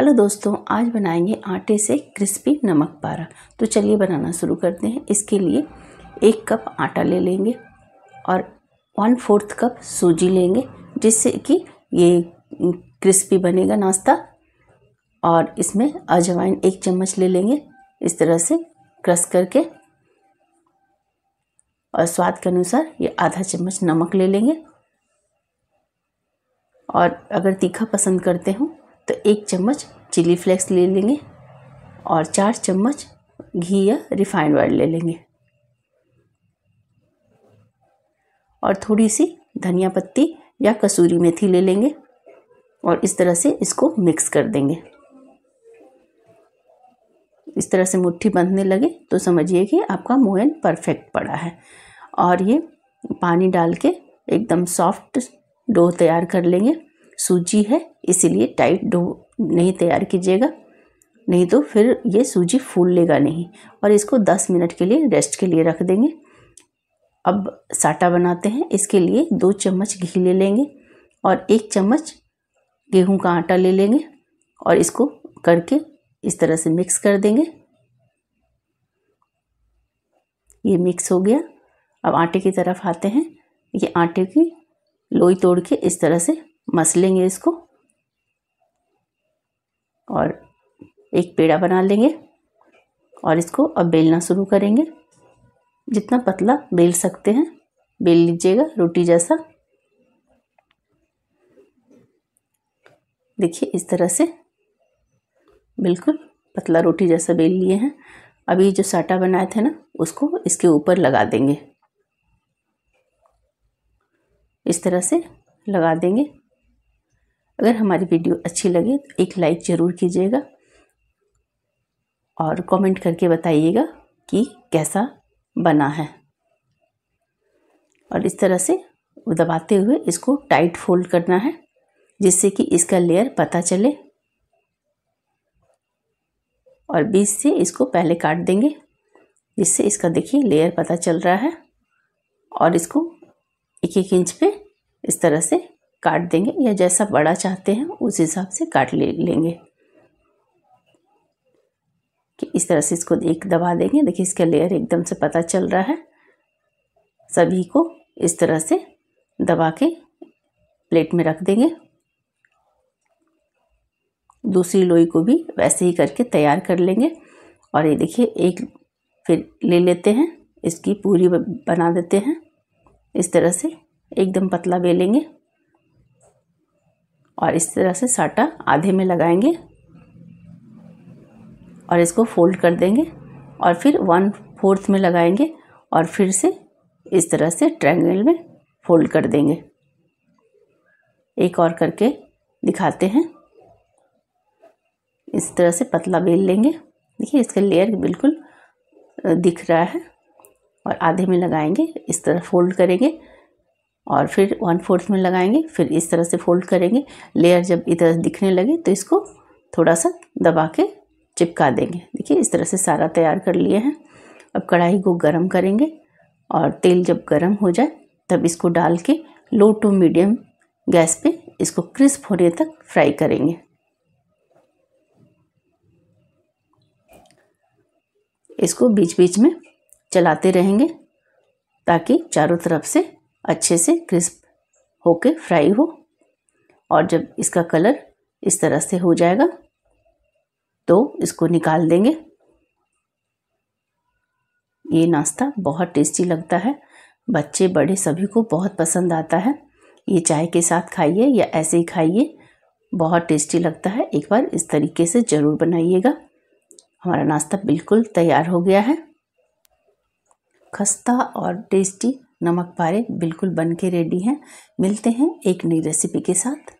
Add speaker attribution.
Speaker 1: hello दोस्तों आज बनाएंगे आटे से क्रिस्पी नमक पारा तो चलिए बनाना शुरू करते हैं इसके लिए एक कप आटा ले लेंगे और वन फोर्थ कप सूजी लेंगे जिससे कि ये क्रिस्पी बनेगा नाश्ता और इसमें अजवाइन एक चम्मच ले लेंगे इस तरह से क्रश करके और स्वाद के अनुसार ये आधा चम्मच नमक ले लेंगे और अगर तीखा पसंद करते हो तो एक चम्मच चिली फ्लेक्स ले लेंगे और चार चम्मच घी या रिफाइंड ऑयल ले लेंगे और थोड़ी सी धनिया पत्ती या कसूरी मेथी ले लेंगे और इस तरह से इसको मिक्स कर देंगे इस तरह से मुट्ठी बंधने लगे तो समझिए कि आपका मोयन परफेक्ट पड़ा है और ये पानी डाल के एकदम सॉफ्ट डो तैयार कर लेंगे सूजी है इसीलिए टाइट डो नहीं तैयार कीजिएगा नहीं तो फिर ये सूजी फूल लेगा नहीं और इसको दस मिनट के लिए रेस्ट के लिए रख देंगे अब साटा बनाते हैं इसके लिए दो चम्मच घी ले लेंगे और एक चम्मच गेहूं का आटा ले लेंगे और इसको करके इस तरह से मिक्स कर देंगे ये मिक्स हो गया अब आटे की तरफ आते हैं ये आटे की लोई तोड़ के इस तरह से मस लेंगे इसको और एक पेड़ा बना लेंगे और इसको अब बेलना शुरू करेंगे जितना पतला बेल सकते हैं बेल लीजिएगा रोटी जैसा देखिए इस तरह से बिल्कुल पतला रोटी जैसा बेल लिए हैं अभी जो साटा बनाए थे ना उसको इसके ऊपर लगा देंगे इस तरह से लगा देंगे अगर हमारी वीडियो अच्छी लगे तो एक लाइक ज़रूर कीजिएगा और कमेंट करके बताइएगा कि कैसा बना है और इस तरह से दबाते हुए इसको टाइट फोल्ड करना है जिससे कि इसका लेयर पता चले और बीच से इसको पहले काट देंगे जिससे इसका देखिए लेयर पता चल रहा है और इसको एक एक इंच पे इस तरह से काट देंगे या जैसा बड़ा चाहते हैं उस हिसाब से काट ले लेंगे कि इस तरह से इसको एक दबा देंगे देखिए इसका लेयर एकदम से पता चल रहा है सभी को इस तरह से दबा के प्लेट में रख देंगे दूसरी लोई को भी वैसे ही करके तैयार कर लेंगे और ये देखिए एक फिर ले लेते हैं इसकी पूरी बना देते हैं इस तरह से एकदम पतला बेलेंगे और इस तरह से साटा आधे में लगाएंगे और इसको फोल्ड कर देंगे और फिर वन फोर्थ में लगाएंगे और फिर से इस तरह से ट्रायंगल में फोल्ड कर देंगे एक और करके दिखाते हैं इस तरह से पतला बेल लेंगे देखिए इसका लेयर बिल्कुल दिख रहा है और आधे में लगाएंगे इस तरह फोल्ड करेंगे और फिर वन फोर्थ में लगाएंगे फिर इस तरह से फोल्ड करेंगे लेयर जब इधर दिखने लगे तो इसको थोड़ा सा दबा के चिपका देंगे देखिए इस तरह से सारा तैयार कर लिए हैं अब कढ़ाई को गर्म करेंगे और तेल जब गर्म हो जाए तब इसको डाल के लो टू मीडियम गैस पे इसको क्रिस्प होने तक फ्राई करेंगे इसको बीच बीच में चलाते रहेंगे ताकि चारों तरफ से अच्छे से क्रिस्प होके फ्राई हो और जब इसका कलर इस तरह से हो जाएगा तो इसको निकाल देंगे ये नाश्ता बहुत टेस्टी लगता है बच्चे बड़े सभी को बहुत पसंद आता है ये चाय के साथ खाइए या ऐसे ही खाइए बहुत टेस्टी लगता है एक बार इस तरीके से ज़रूर बनाइएगा हमारा नाश्ता बिल्कुल तैयार हो गया है खस्ता और टेस्टी नमक पारे बिल्कुल बन के रेडी हैं मिलते हैं एक नई रेसिपी के साथ